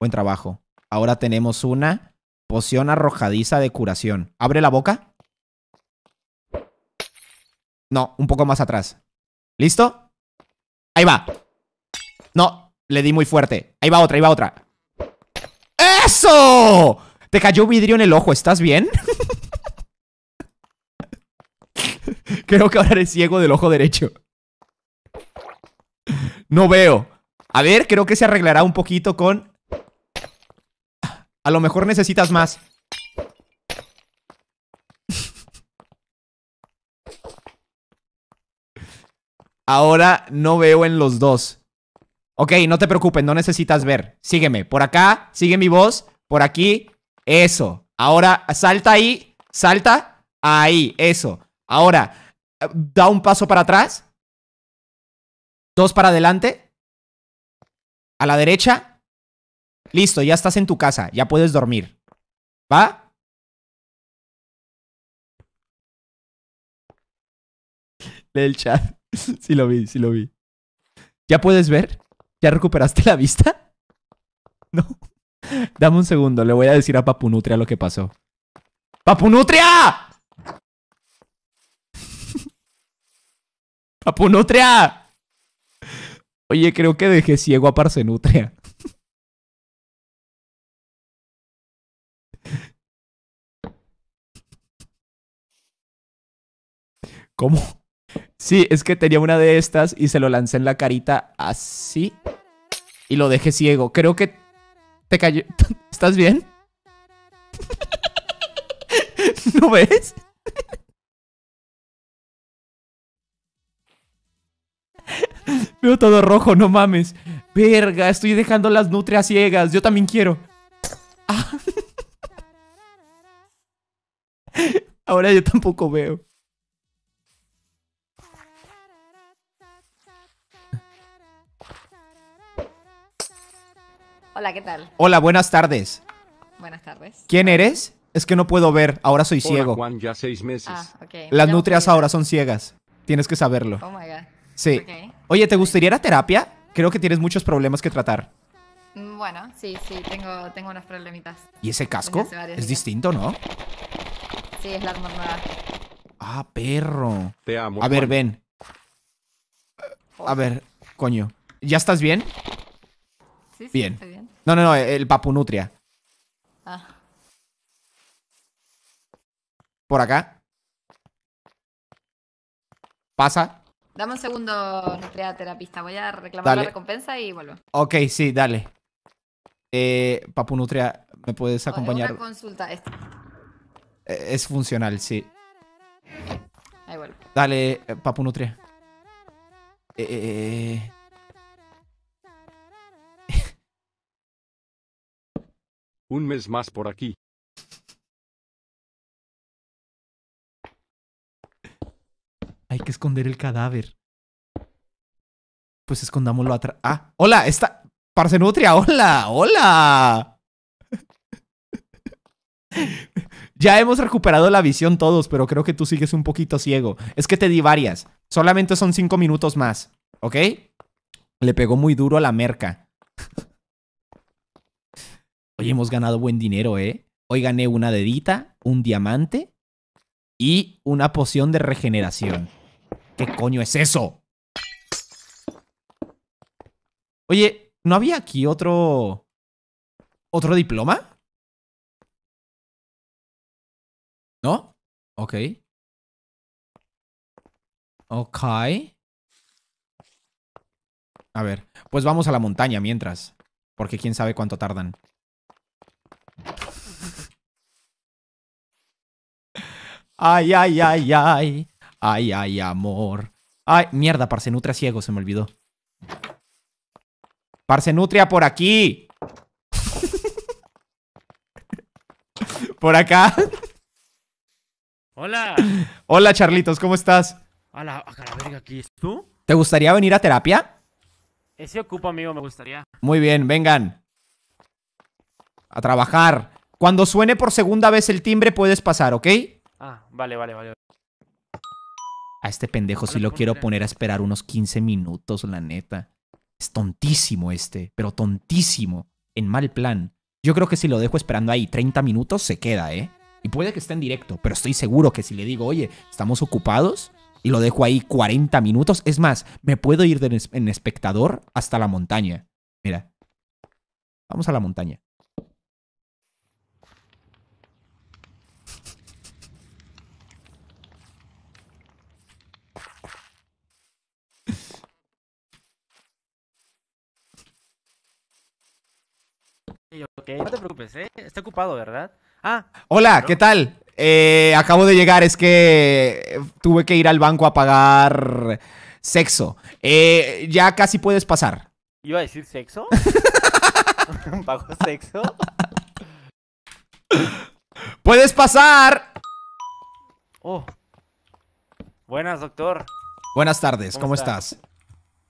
Buen trabajo. Ahora tenemos una poción arrojadiza de curación. Abre la boca. No, un poco más atrás. ¿Listo? Ahí va. No, le di muy fuerte. Ahí va otra, ahí va otra. ¡Eso! Te cayó vidrio en el ojo, ¿estás bien? Creo que ahora eres ciego del ojo derecho. No veo. A ver, creo que se arreglará un poquito con a lo mejor necesitas más. Ahora no veo en los dos. Ok, no te preocupes, no necesitas ver. Sígueme. Por acá, sigue mi voz. Por aquí, eso. Ahora, salta ahí, salta ahí, eso. Ahora, da un paso para atrás. Dos para adelante. A la derecha. Listo, ya estás en tu casa, ya puedes dormir. ¿Va? Lee el chat. Sí lo vi, sí lo vi. ¿Ya puedes ver? ¿Ya recuperaste la vista? No. Dame un segundo, le voy a decir a Papunutria lo que pasó. ¡Papunutria! ¡Papunutria! Oye, creo que dejé ciego a Parcenutria. ¿Cómo? Sí, es que tenía una de estas y se lo lancé en la carita así y lo dejé ciego. Creo que te cayó. ¿Estás bien? ¿No ves? Veo todo rojo, no mames. Verga, estoy dejando las nutrias ciegas. Yo también quiero. Ah. Ahora yo tampoco veo. Hola, ¿qué tal? Hola, buenas tardes. Buenas tardes. ¿Quién eres? Es que no puedo ver, ahora soy ciego. Juan, ya seis meses. Ah, Las nutrias ahora son ciegas. Tienes que saberlo. Oh my god. Sí. Oye, ¿te gustaría la terapia? Creo que tienes muchos problemas que tratar. Mm, bueno, sí, sí, tengo, tengo unos problemitas. ¿Y ese casco? Es distinto, ¿no? Sí, es la armadura. Ah, perro. Te amo. A ver, ven. A ver, coño. ¿Ya estás bien? Sí, bien. No, no, no, el Papunutria. Ah. Por acá. Pasa. Dame un segundo, Nutria, terapista. Voy a reclamar la recompensa y vuelvo. Ok, sí, dale. Eh, Nutria, ¿me puedes acompañar? Una consulta, esto. Eh, es funcional, sí. Ahí vuelvo. Dale, eh, Papunutria. Nutria eh. eh Un mes más por aquí. Hay que esconder el cadáver. Pues escondámoslo atrás. Ah, hola, está. Parcenutria, hola, hola. ya hemos recuperado la visión todos, pero creo que tú sigues un poquito ciego. Es que te di varias. Solamente son cinco minutos más, ¿ok? Le pegó muy duro a la merca. Hoy hemos ganado buen dinero, ¿eh? Hoy gané una dedita, un diamante y una poción de regeneración. ¿Qué coño es eso? Oye, ¿no había aquí otro... otro diploma? ¿No? Ok. Ok. A ver, pues vamos a la montaña mientras. Porque quién sabe cuánto tardan. Ay, ay, ay, ay. Ay, ay, amor. Ay, mierda, Nutria ciego, se me olvidó. Parcenutria por aquí. por acá. Hola. Hola, Charlitos, ¿cómo estás? Hola, a la tú. ¿Te gustaría venir a terapia? Ese ocupo, amigo, me gustaría. Muy bien, vengan. A trabajar. Cuando suene por segunda vez el timbre, puedes pasar, ¿ok? Ah, vale, vale, vale. A este pendejo sí lo quiero poner a esperar unos 15 minutos, la neta. Es tontísimo este, pero tontísimo. En mal plan. Yo creo que si lo dejo esperando ahí 30 minutos, se queda, ¿eh? Y puede que esté en directo, pero estoy seguro que si le digo, oye, estamos ocupados, y lo dejo ahí 40 minutos, es más, me puedo ir en espectador hasta la montaña. Mira, vamos a la montaña. no te preocupes, ¿eh? Está ocupado, ¿verdad? Ah. Hola, ¿qué tal? Eh, acabo de llegar, es que tuve que ir al banco a pagar sexo. Eh, ya casi puedes pasar. ¿Iba a decir sexo? ¿Pago sexo? ¡Puedes pasar! Oh. Buenas, doctor. Buenas tardes, ¿cómo, estás?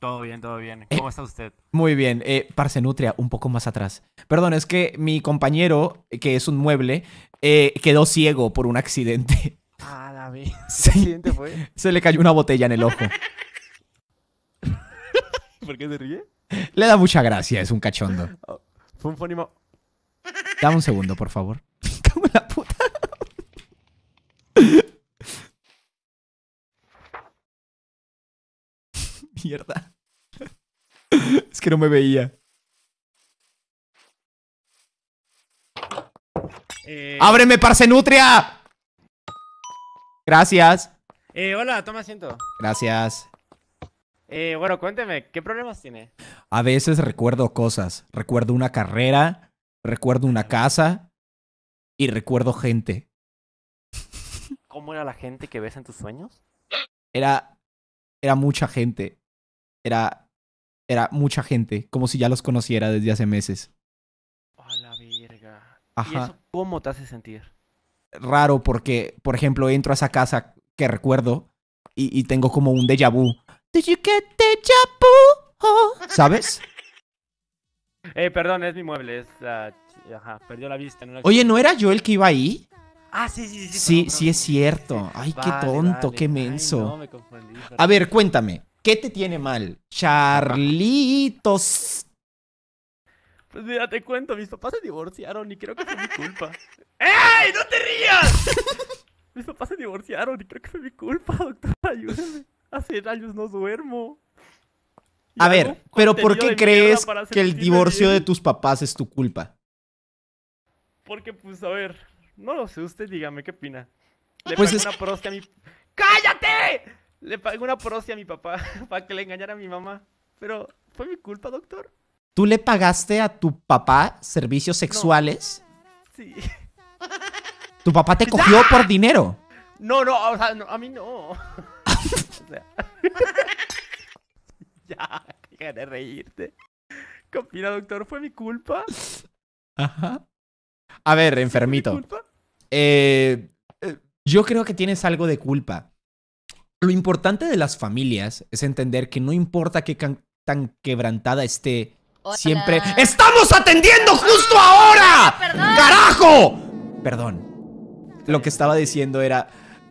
Todo bien, todo bien. Eh, ¿Cómo está usted? Muy bien. Eh, Nutria, un poco más atrás. Perdón, es que mi compañero, que es un mueble, eh, quedó ciego por un accidente. Ah, David. accidente fue? Se le cayó una botella en el ojo. ¿Por qué se ríe? Le da mucha gracia, es un cachondo. Oh, fue un fónimo. Dame un segundo, por favor. Dame la puta. Mierda. Es que no me veía. Eh, ¡Ábreme, Parcenutria! Gracias. Eh, hola, toma asiento. Gracias. Eh, bueno, cuénteme, ¿qué problemas tiene? A veces recuerdo cosas. Recuerdo una carrera, recuerdo una casa y recuerdo gente. ¿Cómo era la gente que ves en tus sueños? Era. Era mucha gente. Era era mucha gente, como si ya los conociera desde hace meses. A la verga. Ajá. cómo te hace sentir? Raro, porque, por ejemplo, entro a esa casa que recuerdo y, tengo como un déjà vu. Did you get oh. ¿Sabes? eh, perdón, es mi mueble. Es, ah, ajá, perdió la vista. Oye, ¿no era yo el que iba ahí? Ah, sí, sí, sí. Sí, sí, es cierto. Ay, qué tonto, qué menso. A ver, cuéntame. ¿Qué te tiene mal? Charlitos. Pues mira, te cuento, mis papás se divorciaron y creo que fue mi culpa. ¡Ey! ¡No te rías! mis papás se divorciaron y creo que fue mi culpa, doctor. Ayúdame. Hace años no duermo. A ver, pero ¿por qué crees que el divorcio de tus papás es tu culpa? Porque, pues, a ver, no lo sé, usted dígame, ¿qué opina? Le pues una prosca a mi... ¡Cállate! Le pagué una prosia a mi papá para que le engañara a mi mamá. Pero, ¿fue mi culpa, doctor? ¿Tú le pagaste a tu papá servicios sexuales? Sí. ¿Tu papá te cogió ¡Ah! por dinero? No, no, o sea, a mí no. ya, deja de reírte. ¿Qué doctor? ¿Fue mi culpa? Ajá. A ver, enfermito. culpa? Eh, eh, yo creo que tienes algo de culpa. Lo importante de las familias es entender que no importa qué tan quebrantada esté, siempre... ¡Estamos atendiendo justo ahora! Ah, ¡Carajo! Perdón. Lo que estaba diciendo era...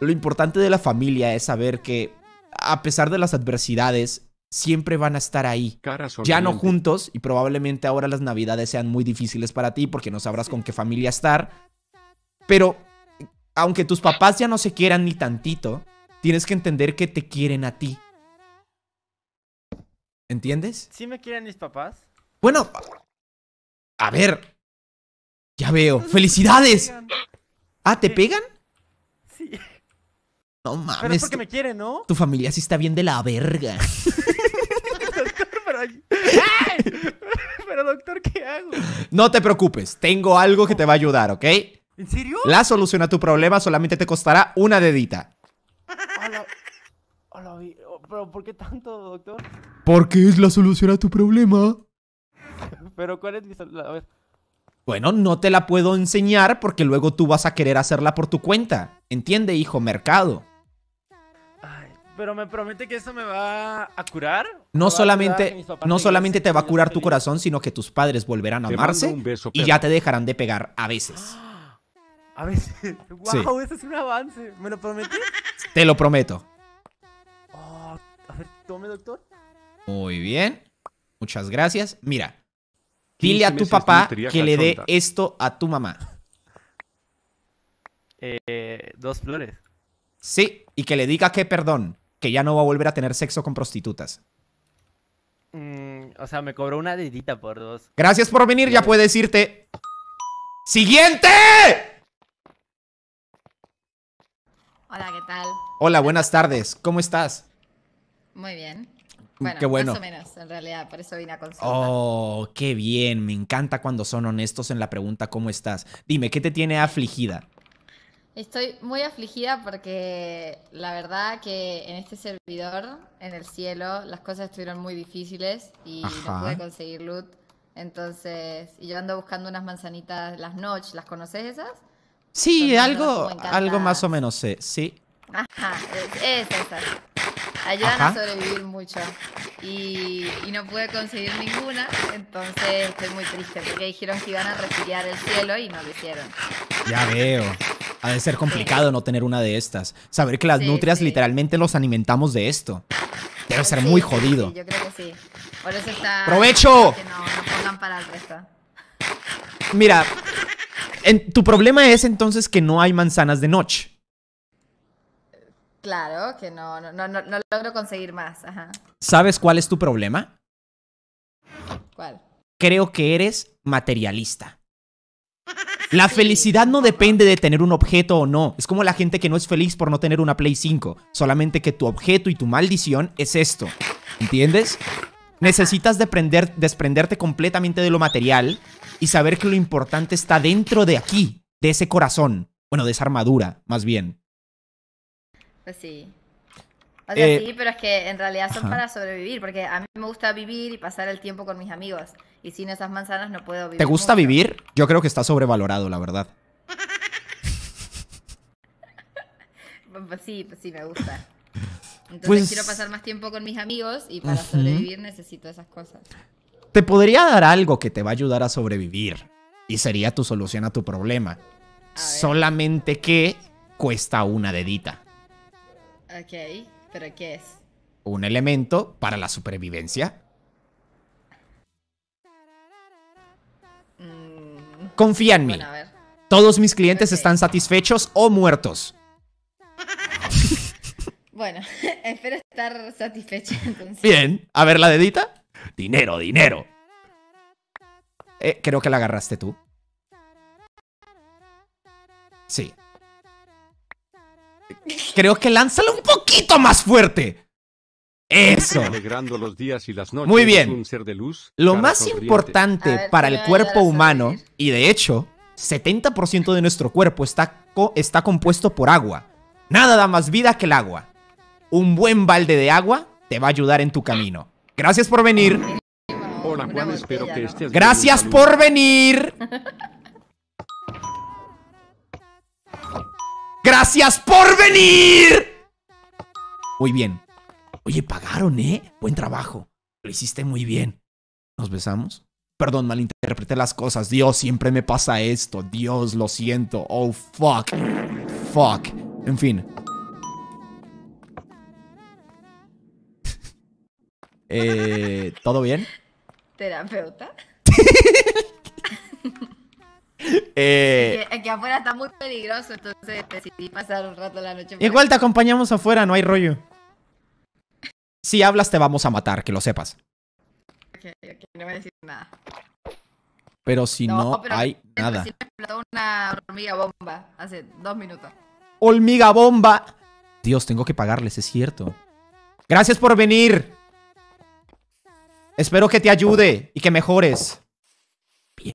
Lo importante de la familia es saber que, a pesar de las adversidades, siempre van a estar ahí. ya no juntos y probablemente ahora las navidades sean muy difíciles para ti porque no sabrás con qué familia estar. Pero aunque tus papás ya no se quieran ni tantito, tienes que entender que te quieren a ti. ¿Entiendes? Sí me quieren mis papás. Bueno, a ver. Ya veo. ¡Felicidades! Ah, ¿te pegan? Sí. No mames. Pero es porque me quieren, ¿no? Tu familia sí está bien de la verga. Pero doctor, ¿qué hago? No te preocupes, tengo algo que te va a ayudar, ¿ok? ¿En serio? La solución a tu problema solamente te costará una dedita. Oh, pero ¿por qué tanto, doctor? Porque es la solución a tu problema. pero ¿cuál es mi Bueno, no te la puedo enseñar porque luego tú vas a querer hacerla por tu cuenta. Entiende, hijo, mercado. pero me promete que eso me va a curar. No solamente, no solamente te va a curar tu corazón, sino que tus padres volverán a amarse y ya te dejarán de pegar a veces. A veces. Wow, eso es un avance. ¿Me lo prometí? Te lo prometo doctor. Muy bien. Muchas gracias. Mira, dile a tu papá que le dé esto a tu mamá. Eh, dos flores. Sí, y que le diga que perdón, que ya no va a volver a tener sexo con prostitutas. Mm, o sea, me cobró una dedita por dos. Gracias por venir, ya puedes irte. ¡Siguiente! Hola, ¿qué tal? Hola, buenas tardes. ¿Cómo estás? Muy bien. Mm, bueno, qué Más o menos, en realidad, por eso vine a consultar. Oh, qué bien. Me encanta cuando son honestos en la pregunta ¿cómo estás? Dime, ¿qué te tiene afligida? Estoy muy afligida porque la verdad que en este servidor, en el cielo, las cosas estuvieron muy difíciles y no pude conseguir loot. Entonces, y yo ando buscando unas manzanitas, las Notch, ¿las conoces esas? Sí, algo, algo más o menos sé, sí. Ajá, es, esa Ayudan a sobrevivir mucho. Y, no pude conseguir ninguna, entonces estoy muy triste porque dijeron que iban a retirar el cielo y no lo hicieron. Ya veo. Ha de ser complicado no tener una de estas. Saber que las nutrias literalmente los alimentamos de esto. Debe ser muy jodido. yo creo que sí. Por eso está. ¡Provecho! Que no, pongan para el Mira, en, tu problema es entonces que no hay manzanas de noche. Claro, que no, no, no, no logro conseguir más. ¿Sabes cuál es tu problema? ¿Cuál? Creo que eres materialista. La felicidad no depende de tener un objeto o no. Es como la gente que no es feliz por no tener una Play 5. Solamente que tu objeto y tu maldición es esto. ¿Entiendes? Necesitas desprenderte completamente de lo material y saber que lo importante está dentro de aquí, de ese corazón. Bueno, de esa armadura, más bien. Pues sí. O sea, eh, sí, pero es que en realidad son para sobrevivir, porque a mí me gusta vivir y pasar el tiempo con mis amigos. Y sin esas manzanas no puedo vivir. ¿Te gusta vivir? Yo creo que está sobrevalorado, la verdad. pues sí, pues sí, me gusta. Entonces pues quiero pasar más tiempo con mis amigos y para sobrevivir necesito esas cosas. Te podría dar algo que te va a ayudar a sobrevivir y sería tu solución a tu problema. Solamente que cuesta una dedita. Ok, pero ¿qué es? Un elemento para la supervivencia. Mm. Confía en mí. Todos mis clientes están satisfechos o muertos. bueno, espero estar satisfecho. Bien, a ver la dedita. Dinero, dinero. Eh, creo que la agarraste tú. Sí. Creo que lánzalo un poquito más fuerte. Eso. Muy bien. Lo más importante para el cuerpo humano, y de hecho, 70% de nuestro cuerpo está, está compuesto por agua. Nada da más vida que el agua. Un buen balde de agua te va a ayudar en tu camino. Gracias por venir. Gracias por venir. Gracias por venir. Muy bien. Oye, pagaron, ¿eh? Buen trabajo. Lo hiciste muy bien. ¿Nos besamos? Perdón, malinterpreté las cosas. Dios, siempre me pasa esto. Dios, lo siento. Oh, fuck. Fuck. En fin. eh, ¿Todo bien? ¿Terapeuta? Eh, aquí, afuera está muy peligroso, entonces decidí pasar un rato la noche. Igual te acompañamos afuera, no hay rollo. Si hablas te vamos a matar, que lo sepas. Ok, ok, no voy a decir nada. Pero si no, hay nada. Sí me explotó una hormiga bomba hace dos minutos. ¡Hormiga bomba! Dios, tengo que pagarles, es cierto. Gracias por venir. Espero que te ayude y que mejores.